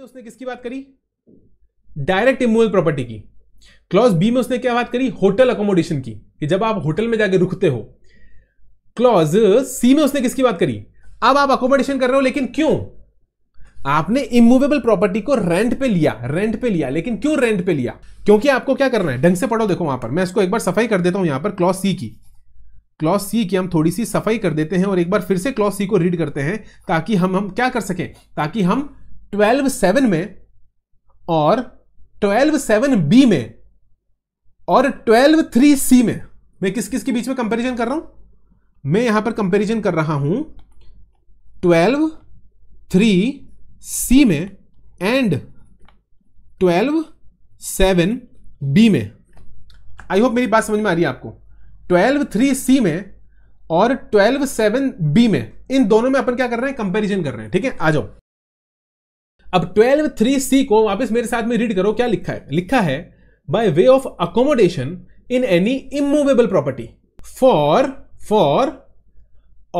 में उसने किसकी बात करी डायरेक्ट इमूवल प्रॉपर्टी की क्लॉज बी में उसने क्या बात करी होटल अकोमोडेशन की कि जब आप होटल में जाकर रुकते हो क्लॉज सी में उसने किसकी बात करी अब आप अकोमोडेशन कर रहे हो लेकिन क्यों आपने इमूवेबल प्रॉपर्टी को रेंट पे लिया रेंट पे लिया लेकिन क्यों रेंट पे लिया क्योंकि आपको क्या करना है ढंग से पढ़ो देखो वहां पर मैं इसको एक बार सफाई कर देता हूं यहां पर क्लॉज सी की क्लॉज सी की हम थोड़ी सी सफाई कर देते हैं और एक बार फिर से क्लॉज सी को रीड करते हैं ताकि हम हम क्या कर सकें ताकि हम ट्वेल्व सेवन में और ट्वेल्व सेवन बी में और ट्वेल्व थ्री सी में मैं किस किस के बीच में कंपैरिजन कर रहा हूं मैं यहां पर कंपैरिजन कर रहा हूं ट्वेल्व थ्री सी में एंड ट्वेल्व सेवन बी में आई होप मेरी बात समझ में आ रही है आपको ट्वेल्व थ्री सी में और ट्वेल्व सेवन बी में इन दोनों में अपन क्या कर रहे हैं कंपैरिजन कर रहे हैं ठीक है आ जाओ अब ट्वेल्व थ्री सी को वापस मेरे साथ में रीड करो क्या लिखा है लिखा है by way of accommodation in any immovable property for for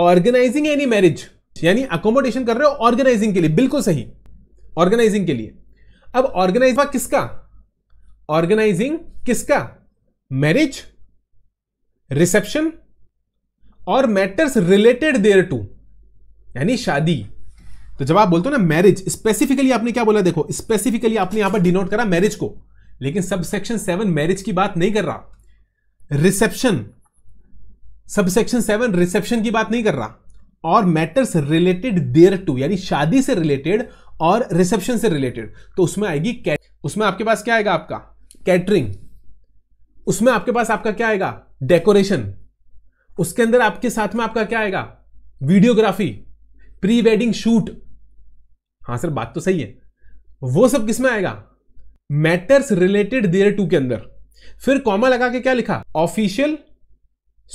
organising any marriage यानी अकोमोडेशन कर रहे हो ऑर्गेनाइजिंग के लिए बिल्कुल सही ऑर्गेनाइजिंग के लिए अब ऑर्गेनाइज किसका ऑर्गेनाइजिंग किसका मैरिज रिसेप्शन और मैटर्स रिलेटेड देयर टू यानी शादी तो जब आप बोलते हो ना मैरिज स्पेसिफिकली आपने क्या बोला देखो स्पेसिफिकली आपने यहां पर डिनोट करा मैरिज को लेकिन सबसेक्शन सेवन मैरिज की बात नहीं कर रहा रिसेप्शन सबसेक्शन सेवन रिसेप्शन की बात नहीं कर रहा और मैटर्स रिलेटेड देयर टू यानी शादी से रिलेटेड और रिसेप्शन से रिलेटेड तो उसमें आएगी उसमें आपके पास क्या आएगा आपका कैटरिंग उसमें आपके पास आपका क्या आएगा डेकोरेशन उसके अंदर आपके साथ में आपका क्या आएगा वीडियोग्राफी प्री वेडिंग शूट हाँ सर बात तो सही है वो सब किस में आएगा मैटर्स रिलेटेड देयर टू के अंदर फिर कॉमा लगा के क्या लिखा ऑफिशियल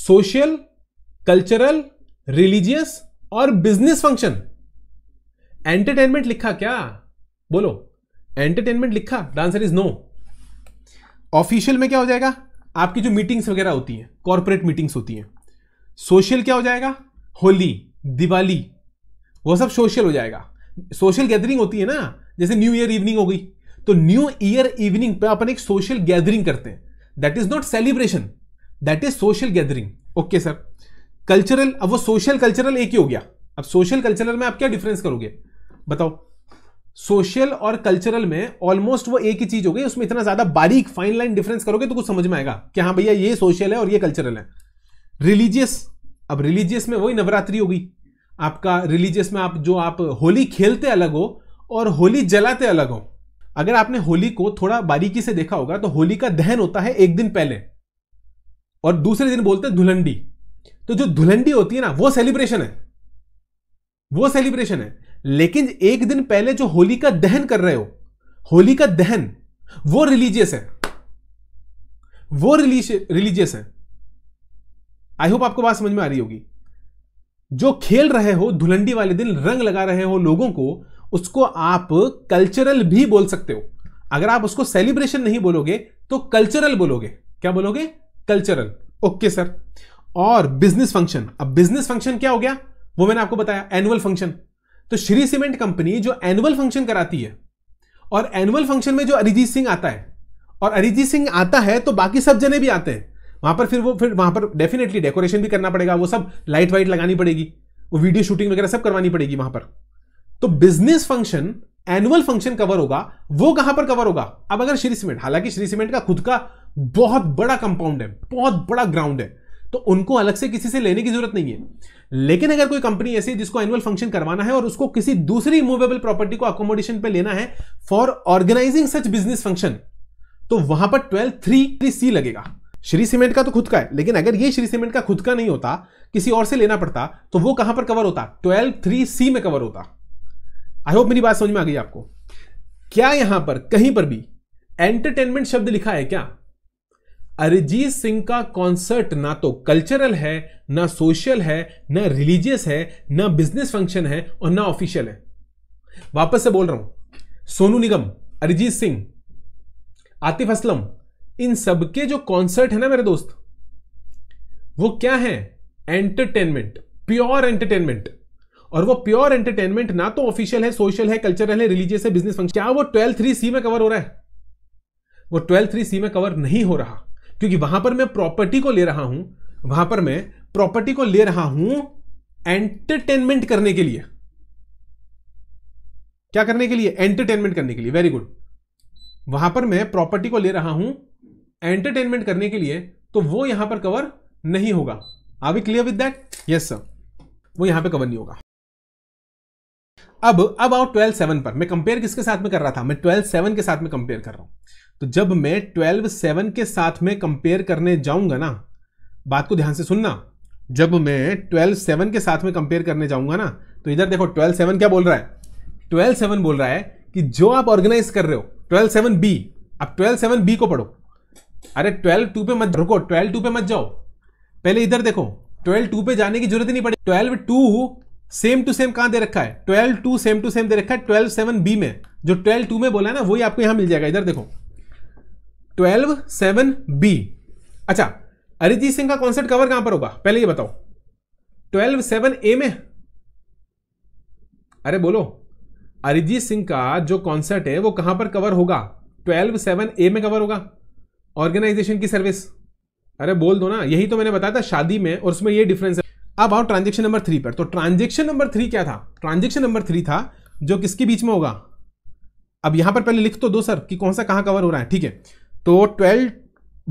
सोशल कल्चरल रिलीजियस और बिजनेस फंक्शन एंटरटेनमेंट लिखा क्या बोलो एंटरटेनमेंट लिखा the answer is no official में क्या हो जाएगा आपकी जो मीटिंग्स वगैरह होती हैं कॉरपोरेट मीटिंग्स होती हैं सोशल क्या हो जाएगा होली दिवाली वो सब सोशल हो जाएगा सोशल गैदरिंग होती है ना जैसे न्यू ईयर इवनिंग हो गई तो न्यू ईयर इवनिंग पे अपन एक सोशल गैदरिंग करते हैं that is not celebration that is social gathering okay sir cultural अब वो सोशल कल्चरल एक ही हो गया अब सोशल कल्चरल में आप क्या डिफरेंस करोगे बताओ सोशल और कल्चरल में ऑलमोस्ट वो एक ही चीज हो गई उसमें इतना ज्यादा बारीक फाइन लाइन डिफरेंस करोगे तो कुछ समझ में आएगा कि हाँ भैया ये सोशल है और ये कल्चरल है रिलीजियस अब रिलीजियस में वही नवरात्रि होगी आपका रिलीजियस में आप जो आप होली खेलते अलग हो और होली जलाते अलग हो अगर आपने होली को थोड़ा बारीकी से देखा होगा तो होली का दहन होता है एक दिन पहले और दूसरे दिन बोलते हैं धुलंडी तो जो धुलंडी होती है ना वो सेलिब्रेशन है वो सेलिब्रेशन है लेकिन एक दिन पहले जो होली का दहन कर रहे हो होली का दहन वो रिलीजियस है वो रिलीजियस है आई होप आपको बात समझ में आ रही होगी जो खेल रहे हो धुलंडी वाले दिन रंग लगा रहे हो लोगों को उसको आप कल्चरल भी बोल सकते हो अगर आप उसको सेलिब्रेशन नहीं बोलोगे तो कल्चरल बोलोगे क्या बोलोगे कल्चरल ओके सर और बिजनेस फंक्शन अब बिजनेस फंक्शन क्या हो गया वो मैंने आपको बताया एनुअल फंक्शन तो श्री सीमेंट कंपनी जो एनुअल फंक्शन कराती है और एनुअल फंक्शन में जो अरिजीत सिंह आता है और अरिजीत सिंह आता है तो बाकी सब जने भी आते हैं वहां पर फिर वो फिर वहां पर डेफिनेटली डेकोरेशन भी करना पड़ेगा वो सब लाइट वाइट लगानी पड़ेगी वो वीडियो शूटिंग वगैरह सब करवानी पड़ेगी वहां पर तो business function annual function cover होगा वो कहां पर कवर होगा अब अगर श्री सीमेंट हालांकि श्री सीमेंट का खुद का बहुत बड़ा कंपाउंड है बहुत बड़ा ग्राउंड है तो उनको अलग से किसी से लेने की जरूरत नहीं है लेकिन अगर कोई कंपनी ऐसी जिसको एनुअल फंक्शन करवाना है और उसको किसी दूसरी मूवेबल प्रॉपर्टी को अकोमोडेशन पे लेना है for organising such business function तो वहां पर ट्वेल्व थ्री थ्री सी लगेगा श्री सीमेंट का तो खुद का है लेकिन अगर ये श्री सीमेंट का खुद का नहीं होता किसी और से लेना पड़ता तो वो कहां पर कवर होता ट्वेल्व थ्री सी में कवर होता आई होप मेरी बात समझ में आ गई आपको क्या यहां पर कहीं पर भी एंटरटेनमेंट शब्द लिखा है क्या अरिजीत सिंह का कॉन्सर्ट ना तो कल्चरल है ना सोशल है ना रिलीजियस है ना बिजनेस फंक्शन है और ना ऑफिशियल है वापस से बोल रहा हूं सोनू निगम अरिजीत सिंह आतिफ असलम इन सबके जो कॉन्सर्ट है ना मेरे दोस्त वो क्या है एंटरटेनमेंट प्योर एंटरटेनमेंट और वो प्योर एंटरटेनमेंट ना तो ऑफिशियल है सोशल है कल्चरल है रिलीजियस है बिजनेस फंक्शन क्या वो ट्वेल्थ थ्री सी में कवर हो रहा है वो ट्वेल्थ थ्री सी में कवर नहीं हो रहा क्योंकि वहां पर मैं प्रॉपर्टी को ले रहा हूं वहां पर मैं प्रॉपर्टी को ले रहा हूं एंटरटेनमेंट करने के लिए क्या करने के लिए एंटरटेनमेंट करने के लिए वेरी गुड वहां पर मैं प्रॉपर्टी को ले रहा हूं एंटरटेनमेंट करने के लिए तो वो यहां पर कवर नहीं होगा are we clear with that yes sir वो यहां पे कवर नहीं होगा अब अब आओ ट्वेल्व सेवन पर मैं कंपेयर किसके साथ में कर रहा था मैं ट्वेल्व सेवन के साथ में कंपेयर कर रहा हूं तो जब मैं ट्वेल्व सेवन के साथ में कंपेयर करने जाऊंगा ना बात को ध्यान से सुनना जब मैं ट्वेल्व सेवन के साथ में कंपेयर करने जाऊंगा ना तो इधर देखो ट्वेल्व सेवन क्या बोल रहा है ट्वेल्व सेवन बोल रहा है कि जो आप ऑर्गेनाइज कर रहे हो ट्वेल्व सेवन बी अब ट्वेल्व सेवन बी को पढ़ो अरे ट्वेल्व टू पे मत रुको ट्वेल्व टू पे मत जाओ पहले इधर देखो ट्वेल्व टू पे जाने की जरूरत ही नहीं पड़ी twelve two same two same कहां दे रखा है twelve two same two same दे रखा है ट्वेल्व सेवन बी में जो ट्वेल्व टू में बोला है ना वही आपको यहां मिल जाएगा इधर देखो ट्वेल्व सेवन बी अच्छा अरिजीत सिंह का कॉन्सर्ट कवर कहां पर होगा पहले ये बताओ ट्वेल्व सेवन ए में अरे बोलो अरिजीत सिंह का जो कॉन्सर्ट है वो कहां पर कवर होगा ट्वेल्व सेवन ए में कवर होगा ऑर्गेनाइजेशन की सर्विस अरे बोल दो ना यही तो मैंने बताया था शादी में और उसमें ये डिफरेंस है अब आओ ट्रांजेक्शन नंबर थ्री पर तो ट्रांजेक्शन नंबर थ्री क्या था ट्रांजेक्शन नंबर थ्री था जो किसके बीच में होगा अब यहां पर पहले लिख तो दो सर कि कौन सा कहां कवर हो रहा है ठीक है तो ट्वेल्व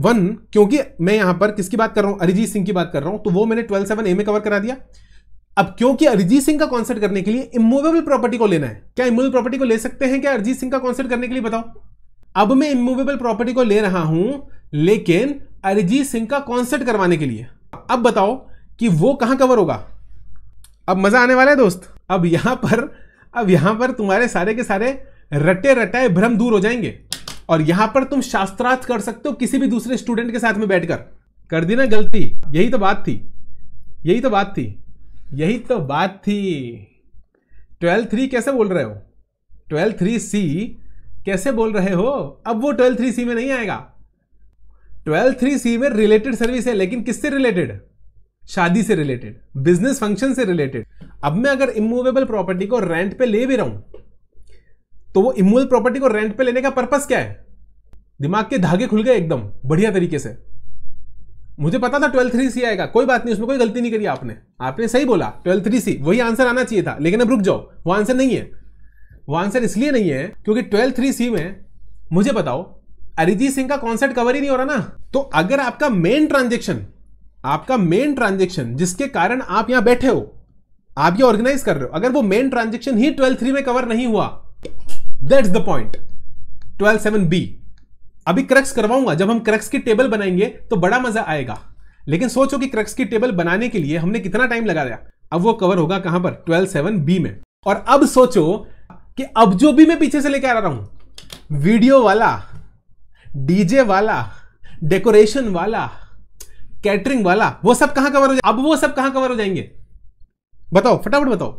वन क्योंकि मैं यहां पर किसकी बात कर रहा हूं अरिजीत सिंह की बात कर रहा हूं तो वो मैंने ट्वेल्व सेवन ए में कवर करा दिया अब क्योंकि अरिजीत सिंह का कॉन्सर्ट करने के लिए इमूवेबल प्रॉपर्टी को लेना है क्या इमूवेबल प्रॉपर्टी को ले सकते हैं क्या अरिजीत सिंह का कॉन्सर्ट करने के लिए बताओ अब मैं इमूवेबल प्रॉपर्टी को ले रहा हूं लेकिन अरिजीत सिंह का कॉन्सर्ट करवाने के लिए अब बताओ कि वो कहां कवर होगा अब मजा आने वाला है दोस्त अब यहां पर अब यहां पर तुम्हारे सारे के सारे रटे रटाए भ्रम दूर हो जाएंगे और यहां पर तुम शास्त्रार्थ कर सकते हो किसी भी दूसरे स्टूडेंट के साथ में बैठकर कर दी ना गलती यही तो बात थी यही तो बात थी यही तो बात थी ट्वेल्व थ्री कैसे बोल रहे हो ट्वेल्व थ्री सी कैसे बोल रहे हो अब वो ट्वेल्व थ्री सी में नहीं आएगा ट्वेल्व थ्री सी में रिलेटेड सर्विस है लेकिन किससे रिलेटेड शादी से रिलेटेड बिजनेस फंक्शन से रिलेटेड अब मैं अगर इमूवेबल प्रॉपर्टी को रेंट पे ले भी रहा हूं तो वो इमूवेबल प्रॉपर्टी को रेंट पे लेने का पर्पस क्या है दिमाग के धागे खुल गए एकदम बढ़िया तरीके से मुझे पता था ट्वेल्व थ्री सी आएगा कोई बात नहीं उसमें कोई गलती नहीं करी आपने आपने सही बोला ट्वेल्व थ्री सी वही आंसर आना चाहिए था लेकिन अब रुक जाओ वो आंसर नहीं है वो आंसर इसलिए नहीं है क्योंकि ट्वेल्थ थ्री सी में मुझे बताओ अरिजीत सिंह का कॉन्सर्ट कवर ही नहीं हो रहा ना तो अगर आपका मेन ट्रांजेक्शन आपका मेन ट्रांजेक्शन जिसके कारण आप यहां बैठे हो आप ये ऑर्गेनाइज कर रहे हो अगर वो मेन ट्रांजेक्शन ही ट्वेल्थ थ्री में कवर नहीं हुआ that's the point twelve seven B अभी क्रक्स करवाऊंगा जब हम क्रक्स की टेबल बनाएंगे तो बड़ा मजा आएगा लेकिन सोचो कि क्रक्स की टेबल बनाने के लिए हमने कितना टाइम लगा दिया अब वो कवर होगा कहां पर ट्वेल्व सेवन बी में और अब सोचो कि अब जो भी मैं पीछे से लेकर आ रहा हूं वीडियो वाला डीजे वाला डेकोरेशन वाला कैटरिंग वाला वो सब कहां कवर हो जाए अब वो सब कहां कवर हो जाएंगे बताओ फटाफट बताओ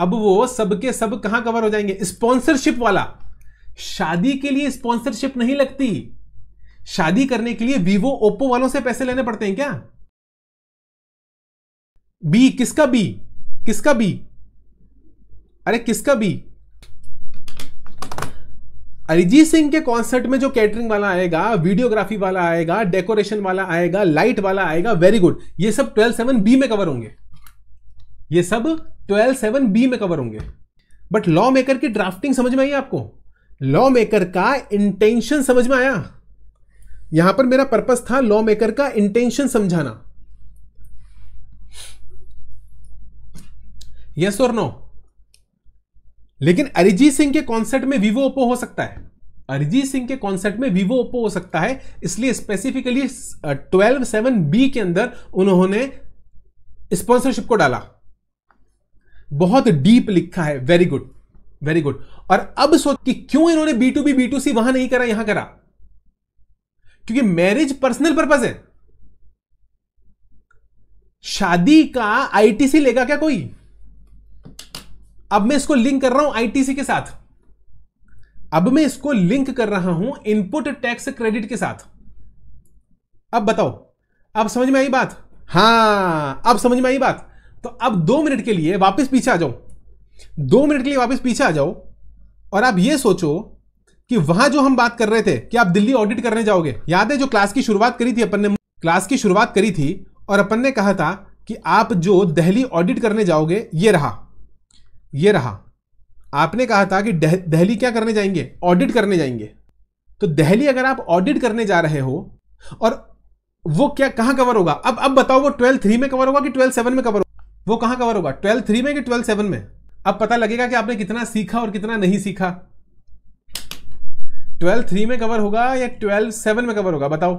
अब वो सबके सब, सब कहां कवर हो जाएंगे स्पॉन्सरशिप वाला शादी के लिए स्पॉन्सरशिप नहीं लगती शादी करने के लिए वीवो ओप्पो वालों से पैसे लेने पड़ते हैं क्या बी किसका बी किसका बी अरे किसका बी अरिजीत सिंह के कॉन्सर्ट में जो कैटरिंग वाला आएगा वीडियोग्राफी वाला आएगा डेकोरेशन वाला आएगा लाइट वाला आएगा वेरी गुड ये सब ट्वेल्व सेवन बी में कवर होंगे ये सब ट्वेल्व सेवन बी में कवर होंगे बट लॉ मेकर की ड्राफ्टिंग समझ में आई आपको लॉ मेकर का इंटेंशन समझ में आया यहां पर मेरा पर्पज था लॉ मेकर का इंटेंशन समझाना यस और नो लेकिन अरिजीत सिंह के कॉन्सर्ट में वीवो ओप्पो हो सकता है अरिजीत सिंह के कॉन्सर्ट में वीवो ओप्पो हो सकता है इसलिए स्पेसिफिकली ट्वेल्व सेवन बी के अंदर उन्होंने स्पॉन्सरशिप को डाला बहुत डीप लिखा है वेरी गुड वेरी गुड और अब सोच कि क्यों इन्होंने B to B B to C वहां नहीं करा यहां करा क्योंकि मैरिज पर्सनल पर्पज है शादी का आईटीसी लेगा क्या कोई अब मैं इसको लिंक कर रहा हूं आईटीसी के साथ अब मैं इसको लिंक कर रहा हूं इनपुट टैक्स क्रेडिट के साथ अब बताओ अब समझ में आई बात हाँ अब समझ में आई बात तो अब दो मिनट के लिए वापस पीछे आ जाओ दो मिनट के लिए वापस पीछे आ जाओ और आप ये सोचो कि वहां जो हम बात कर रहे थे कि आप दिल्ली ऑडिट करने जाओगे याद है जो क्लास की शुरुआत करी थी अपन ने क्लास की शुरुआत करी थी और अपन ने कहा था कि आप जो दिल्ली ऑडिट करने जाओगे ये रहा ये रहा आपने कहा था कि दह, दहली क्या करने जाएंगे ऑडिट करने जाएंगे तो दहली अगर आप ऑडिट करने जा रहे हो और वो क्या कहां कवर होगा अब अब बताओ वो ट्वेल्व थ्री में कवर होगा कि ट्वेल्व सेवन में कवर होगा वो कहां कवर होगा ट्वेल्व थ्री में कि ट्वेल्व सेवन में अब पता लगेगा कि आपने कितना सीखा और कितना नहीं सीखा ट्वेल्व थ्री में कवर होगा या ट्वेल्व सेवन में कवर होगा बताओ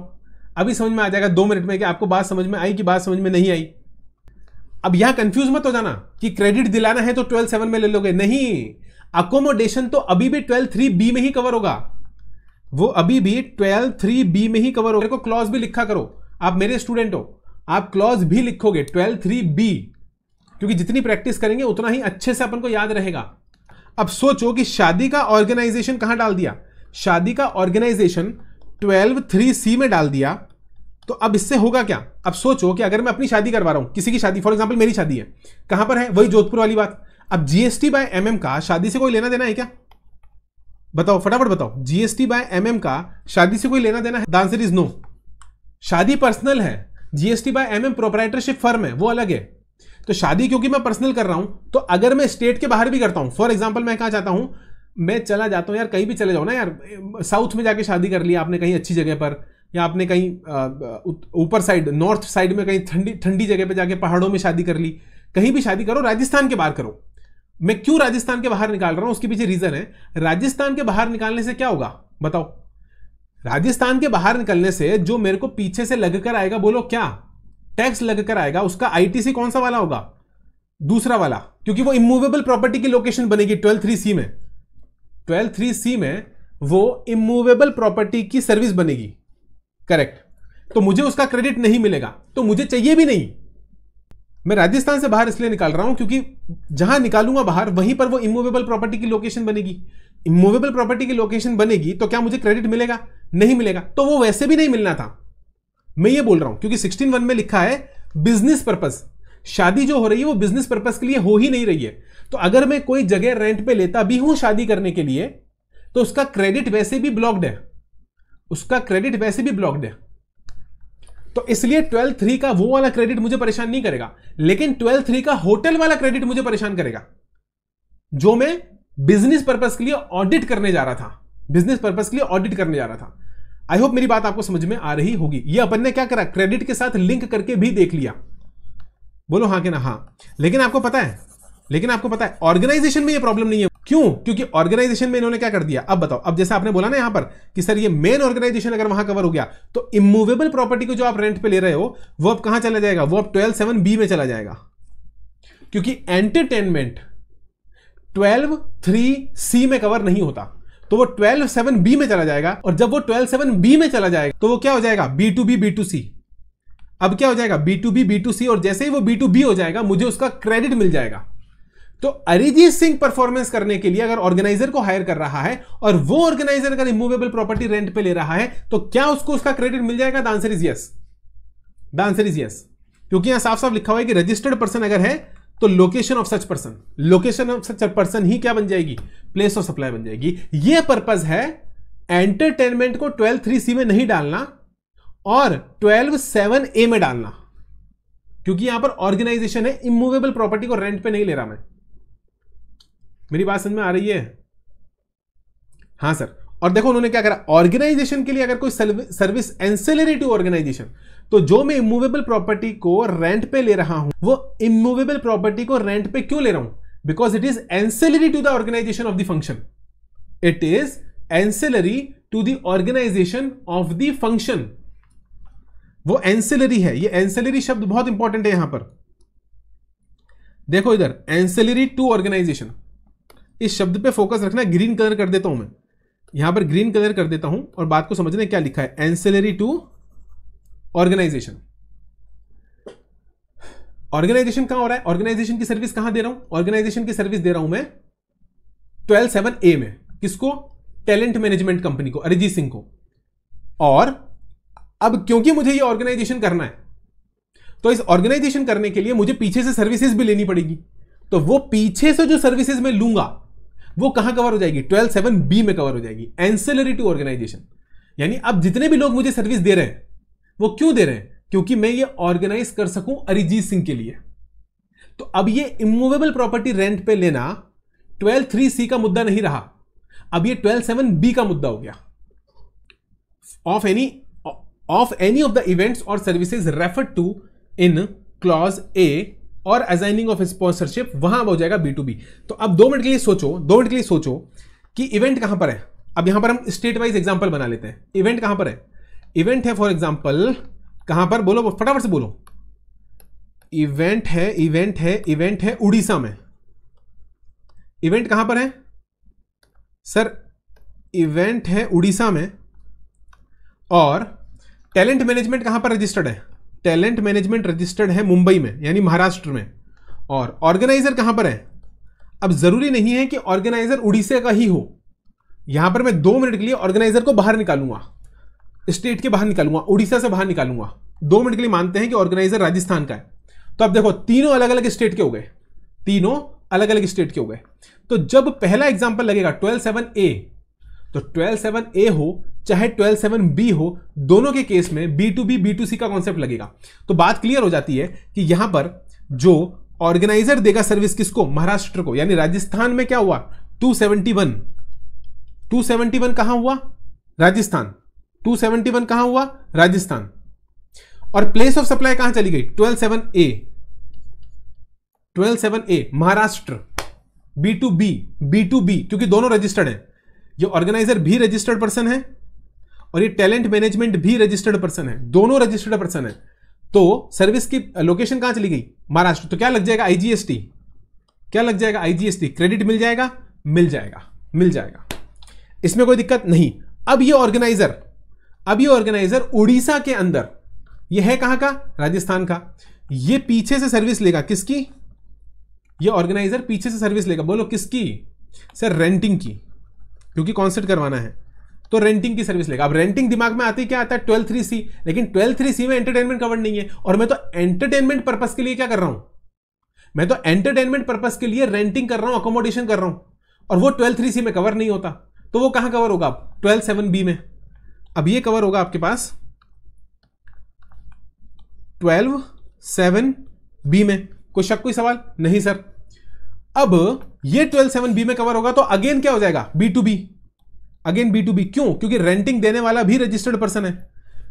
अभी समझ में आ जाएगा दो मिनट में कि आपको बात समझ में आई कि बात समझ में नहीं आई अब यहां कंफ्यूज मत हो जाना कि क्रेडिट दिलाना है तो ट्वेल्व सेवन में ले लोगे नहीं अकोमोडेशन तो अभी भी ट्वेल्व थ्री बी में ही कवर होगा वो अभी भी ट्वेल्व थ्री बी में ही कवर होगा क्लॉज भी लिखा करो आप मेरे स्टूडेंट हो आप क्लॉज भी लिखोगे ट्वेल्व थ्री बी क्योंकि जितनी प्रैक्टिस करेंगे उतना ही अच्छे से अपन को याद रहेगा अब सोचो कि शादी का ऑर्गेनाइजेशन कहां डाल दिया शादी का ऑर्गेनाइजेशन ट्वेल्व थ्री सी में डाल दिया तो अब इससे होगा क्या अब सोचो कि अगर मैं अपनी शादी करवा रहा हूं किसी की शादी फॉर एग्जाम्पल मेरी शादी है कहां पर है वही जोधपुर वाली बात अब जीएसटी बाय एमएम का शादी से कोई लेना देना है क्या बताओ फटाफट बताओ जीएसटी बाय एमएम का शादी से कोई लेना देना है आंसर इज नो शादी पर्सनल है GST by MM proprietorship firm है वो अलग है तो शादी क्योंकि मैं पर्सनल कर रहा हूं तो अगर मैं स्टेट के बाहर भी करता हूं फॉर एग्जाम्पल मैं कहा चाहता हूं मैं चला जाता हूं यार कहीं भी चले जाओ ना यार साउथ में जाके शादी कर लिया आपने कहीं अच्छी जगह पर या आपने कहीं ऊपर साइड नॉर्थ साइड में कहीं ठंडी ठंडी जगह पे जाके पहाड़ों में शादी कर ली कहीं भी शादी करो राजस्थान के बाहर करो मैं क्यों राजस्थान के बाहर निकाल रहा हूं उसके पीछे रीजन है राजस्थान के बाहर निकालने से क्या होगा बताओ राजस्थान के बाहर निकलने से जो मेरे को पीछे से लग कर आएगा बोलो क्या टैक्स लग कर आएगा उसका आईटीसी कौन सा वाला होगा दूसरा वाला क्योंकि वो इमूवेबल प्रॉपर्टी की लोकेशन बनेगी ट्वेल्व थ्री सी में ट्वेल्व थ्री सी में वो इमूवेबल प्रॉपर्टी की सर्विस बनेगी करेक्ट तो मुझे उसका क्रेडिट नहीं मिलेगा तो मुझे चाहिए भी नहीं मैं राजस्थान से बाहर इसलिए निकाल रहा हूं क्योंकि जहां निकालूंगा बाहर वहीं पर वो इमूवेबल प्रॉपर्टी की लोकेशन बनेगी इमूवेबल प्रॉपर्टी की लोकेशन बनेगी तो क्या मुझे क्रेडिट मिलेगा नहीं मिलेगा तो वो वैसे भी नहीं मिलना था मैं ये बोल रहा हूं क्योंकि सिक्सटीन वन में लिखा है बिजनेस पर्पज शादी जो हो रही है वो बिजनेस पर्पज के लिए हो ही नहीं रही है तो अगर मैं कोई जगह रेंट पे लेता भी हूं शादी करने के लिए तो उसका क्रेडिट वैसे भी ब्लॉक्ड है उसका क्रेडिट वैसे भी ब्लॉक्ड है तो इसलिए ट्वेल्व थ्री का वो वाला क्रेडिट मुझे परेशान नहीं करेगा लेकिन ट्वेल्थ थ्री का होटल वाला क्रेडिट मुझे परेशान करेगा जो मैं बिजनेस पर्पज के लिए ऑडिट करने जा रहा था बिजनेस पर्पज के लिए ऑडिट करने जा रहा था आई होप मेरी बात आपको समझ में आ रही होगी ये अपन ने क्या करा क्रेडिट के साथ लिंक करके भी देख लिया बोलो हाँ के ना हाँ लेकिन आपको पता है लेकिन आपको पता है ऑर्गेनाइजेशन में ये प्रॉब्लम नहीं है क्यों क्योंकि ऑर्गेनाइजेशन में इन्होंने क्या कर दिया अब बताओ अब जैसे आपने बोला ना यहां पर कि सर ये मेन ऑर्गेनाइजेशन अगर वहां कवर हो गया तो इमूवेबल प्रॉपर्टी को जो आप रेंट पे ले रहे हो वो अब कहां चला जाएगा वो अब ट्वेल्व सेवन बी में चला जाएगा क्योंकि एंटरटेनमेंट ट्वेल्व थ्री सी में कवर नहीं होता तो वो ट्वेल्व सेवन बी में चला जाएगा और जब वो ट्वेल्व सेवन बी में चला जाएगा तो वो क्या हो जाएगा B to B B to C अब क्या हो जाएगा B to B B to C और जैसे ही वो बी टू बी हो जाएगा मुझे उसका क्रेडिट मिल जाएगा तो अरिजीत सिंह परफॉर्मेंस करने के लिए अगर ऑर्गेनाइजर को हायर कर रहा है और वो ऑर्गेनाइजर अगर इमूवेबल प्रॉपर्टी रेंट पे ले रहा है तो क्या उसको उसका क्रेडिट मिल जाएगा answer is yes the answer is yes क्योंकि यहां साफ साफ लिखा हुआ है कि रजिस्टर्ड पर्सन अगर है तो location of such person location of such person ही क्या बन जाएगी प्लेस ऑफ सप्लाई बन जाएगी यह पर्पज है एंटरटेनमेंट को ट्वेल्व थ्री सी में नहीं डालना और ट्वेल्व सेवन ए में डालना क्योंकि यहां पर ऑर्गेनाइजेशन है इमूवेबल प्रॉपर्टी को रेंट पे नहीं ले रहा मैं मेरी बात समझ में आ रही है हाँ सर और देखो उन्होंने क्या करा ऑर्गेनाइजेशन के लिए अगर कोई सर्विस एंसेलरी टू ऑर्गेनाइजेशन तो जो मैं इमूवेबल प्रॉपर्टी को रेंट पे ले रहा हूं वो इमूवेबल प्रॉपर्टी को रेंट पे क्यों ले रहा हूं because it is ancillary to the organisation of the function it is ancillary to the organisation of the function वो एंसिलरी है ये एंसिलरी शब्द बहुत इंपॉर्टेंट है यहां पर देखो इधर एंसिलरी टू ऑर्गेनाइजेशन इस शब्द पे फोकस रखना ग्रीन कलर कर देता हूं मैं यहां पर ग्रीन कलर कर देता हूं और बात को समझने क्या लिखा है एंसिलरी टू ऑर्गेनाइजेशन ऑर्गेनाइजेशन कहां हो रहा है ऑर्गेनाइजेशन की सर्विस कहां दे रहा हूं ऑर्गेनाइजेशन की सर्विस दे रहा हूं मैं ट्वेल्व सेवन ए में किसको टैलेंट मैनेजमेंट कंपनी को अरिजीत सिंह को और अब क्योंकि मुझे ये ऑर्गेनाइजेशन करना है तो इस ऑर्गेनाइजेशन करने के लिए मुझे पीछे से सर्विसेज भी लेनी पड़ेगी तो वो पीछे से जो सर्विसेज मैं लूंगा वो कहां कवर हो जाएगी ट्वेल्व सेवन बी में कवर हो जाएगी एंसेलरी टू ऑर्गेनाइजेशन यानी अब जितने भी लोग मुझे सर्विस दे रहे हैं वो क्यों दे रहे हैं क्योंकि मैं ये ऑर्गेनाइज कर सकूं अरिजीत सिंह के लिए तो अब ये इमूवेबल प्रॉपर्टी रेंट पे लेना ट्वेल्व थ्री सी का मुद्दा नहीं रहा अब ये ट्वेल्व सेवन बी का मुद्दा हो गया of any of any of the events और services refer to in clause A और असाइनिंग ऑफ स्पॉन्सरशिप वहां हो जाएगा बी टू बी तो अब दो मिनट के लिए सोचो दो मिनट के लिए सोचो कि इवेंट कहां पर है अब यहां पर हम स्टेट वाइज एग्जाम्पल बना लेते हैं इवेंट कहां पर है इवेंट है फॉर एग्जाम्पल कहां पर बोलो फटाफट से बोलो इवेंट है इवेंट है इवेंट है उड़ीसा में इवेंट कहां पर है सर इवेंट है उड़ीसा में और टैलेंट मैनेजमेंट कहां पर रजिस्टर्ड है टैलेंट मैनेजमेंट रजिस्टर्ड है मुंबई में यानी महाराष्ट्र में और ऑर्गेनाइजर कहां पर है अब जरूरी नहीं है कि ऑर्गेनाइजर उड़ीसा का ही हो यहां पर मैं दो मिनट के लिए ऑर्गेनाइजर को बाहर निकालूंगा स्टेट के बाहर निकालूंगा उड़ीसा से बाहर निकालूंगा दो मिनट के लिए मानते हैं कि ऑर्गेनाइजर राजस्थान का है तो अब देखो तीनों अलग अलग स्टेट के हो गए तीनों अलग अलग स्टेट के हो गए तो जब पहला एग्जाम्पल लगेगा ट्वेल्व सेवन ए तो ट्वेल्व सेवन ए हो चाहे ट्वेल्व सेवन बी हो दोनों के केस में B to B B to C का कॉन्सेप्ट लगेगा तो बात क्लियर हो जाती है कि यहां पर जो ऑर्गेनाइजर देगा सर्विस किसको महाराष्ट्र को यानी राजस्थान में क्या हुआ 271 271 कहां हुआ राजस्थान 271 कहां हुआ राजस्थान और प्लेस ऑफ सप्लाई कहां चली गई 127 A 127 A Maharashtra B to B B to B क्योंकि दोनों रजिस्टर्ड हैं ये ऑर्गेनाइजर भी रजिस्टर्ड पर्सन है और ये टैलेंट मैनेजमेंट भी रजिस्टर्ड पर्सन है दोनों रजिस्टर्ड पर्सन है तो सर्विस की लोकेशन कहां चली गई महाराष्ट्र तो क्या लग जाएगा आईजीएसटी क्या लग जाएगा आईजीएसटी क्रेडिट मिल जाएगा मिल जाएगा मिल जाएगा इसमें कोई दिक्कत नहीं अब ये ऑर्गेनाइजर अब ये ऑर्गेनाइजर उड़ीसा के अंदर ये है कहां का राजस्थान का ये पीछे से सर्विस लेगा किसकी ये ऑर्गेनाइजर पीछे से सर्विस लेगा बोलो किसकी सर रेंटिंग की क्योंकि कॉन्सर्ट करवाना है तो रेंटिंग की सर्विस लेगा अब रेंटिंग दिमाग में आती क्या आता है ट्वेल्थ थ्री सी लेकिन ट्वेल्थ थ्री सी में एंटरटेनमेंट कवर नहीं है और मैं तो एंटरटेनमेंट पर्पज के लिए क्या कर रहा हूं मैं तो एंटरटेनमेंट पर्पज के लिए रेंटिंग कर रहा हूं अकोमोडेशन कर रहा हूं और वो ट्वेल्थ थ्री सी में कवर नहीं होता तो वो कहां कवर होगा ट्वेल्थ ट्वेल्व सेवन बी में अब ये कवर होगा आपके पास ट्वेल्व सेवन बी में कोई शक कोई सवाल नहीं सर अब ये ट्वेल्व सेवन बी में कवर होगा तो अगेन क्या हो जाएगा B to B again B to B क्यों क्योंकि रेंटिंग देने वाला भी रजिस्टर्ड पर्सन है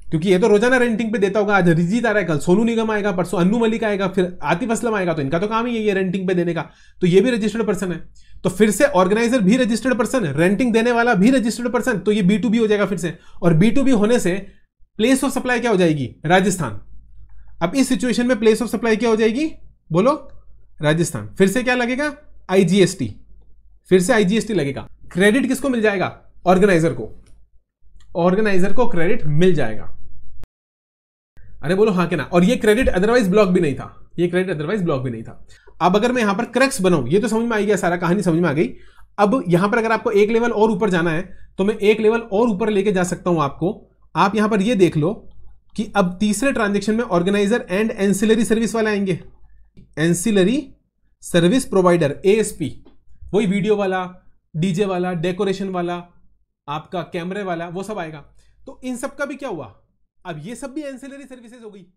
क्योंकि ये तो रोजाना रेंटिंग पे देता होगा आज रिजीत आ रहा है कल सोनू निगम आएगा परसों अनु मलिक आएगा फिर आतिफ असलम आएगा तो इनका तो काम ही है ये रेंटिंग पे देने का तो ये भी रजिस्टर्ड पर्सन है तो फिर से ऑर्गेनाइजर भी रजिस्टर्ड पर्सन है रेंटिंग देने वाला भी रजिस्टर्ड पर्सन तो ये बी टू बी हो जाएगा फिर से और बी टू बी होने से प्लेस ऑफ सप्लाई क्या हो जाएगी राजस्थान अब इस सिचुएशन में प्लेस ऑफ सप्लाई क्या हो जाएगी बोलो राजस्थान फिर से क्या लगेगा आईजीएसटी फिर से आईजीएसटी लगेगा क्रेडिट किसको मिल जाएगा ऑर्गेनाइजर को ऑर्गेनाइजर को क्रेडिट मिल जाएगा अरे बोलो हाँ के ना और ये क्रेडिट अदरवाइज ब्लॉक भी नहीं था ये क्रेडिट अदरवाइज ब्लॉक भी नहीं था अब अगर मैं यहां पर क्रक्स बनाऊ ये तो समझ में आ गया सारा कहानी समझ में आ गई अब यहां पर अगर आपको एक लेवल और ऊपर जाना है तो मैं एक लेवल और ऊपर लेके जा सकता हूं आपको आप यहां पर यह देख लो कि अब तीसरे ट्रांजेक्शन में ऑर्गेनाइजर एंड एंसिलरी सर्विस वाले आएंगे एंसिलरी सर्विस प्रोवाइडर ए वही वीडियो वाला डीजे वाला डेकोरेशन वाला आपका कैमरे वाला वो सब आएगा तो इन सब का भी क्या हुआ अब ये सब भी एंसिलरी सर्विसेज हो गई